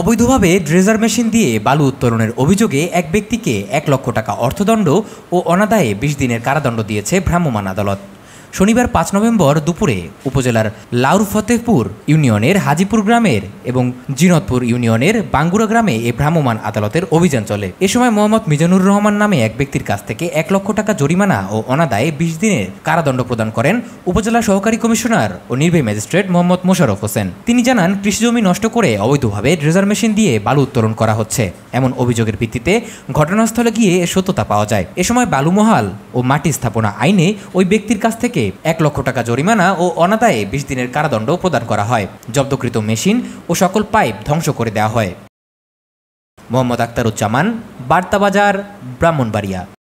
অবৈধভাবে dredger machine দিয়ে বালু উত্তোলনের অভিযোগে এক ব্যক্তিকে এক লক্ষ টাকা অর্থদণ্ড ও অনাদায়ে বিশ দিনের কারাদণ্ড দিয়েছে ভ্রাম্যমাণ আদালত শনিবার পাঁচ নভেম্বর দুপুরে উপজেলার লাউর ফতেহপুর ইউনিয়নের হাজিপুর গ্রামের এবং জিনতপুর ইউনিয়নের বাঙ্গুরা গ্রামে এ ভ্রাম্যমাণ আদালতের অভিযান চলে এ সময় মোহাম্মদ মিজানুর রহমান নামে এক ব্যক্তির কাছ থেকে এক লক্ষ টাকা জরিমানা ও অনাদায়ে বিশ দিনের কারাদণ্ড প্রদান করেন উপজেলা সহকারী কমিশনার ও নির্বাহী ম্যাজিস্ট্রেট মোহাম্মদ মোশারফ হোসেন তিনি জানান কৃষিজমি নষ্ট করে অবৈধভাবে ড্রেজার মেশিন দিয়ে বালু উত্তোলন করা হচ্ছে এমন অভিযোগের ভিত্তিতে ঘটনাস্থলে গিয়ে সত্যতা পাওয়া যায় এ সময় বালুমহাল ও মাটি স্থাপনা আইনে ওই ব্যক্তির কাছ থেকে মালিককে এক লক্ষ টাকা জরিমানা ও অনাদায়ে বিশ দিনের কারাদণ্ড প্রদান করা হয় জব্দকৃত মেশিন ও সকল পাইপ ধ্বংস করে দেওয়া হয় মোহাম্মদ আক্তারুজ্জামান বার্তাবাজার ব্রাহ্মণবাড়িয়া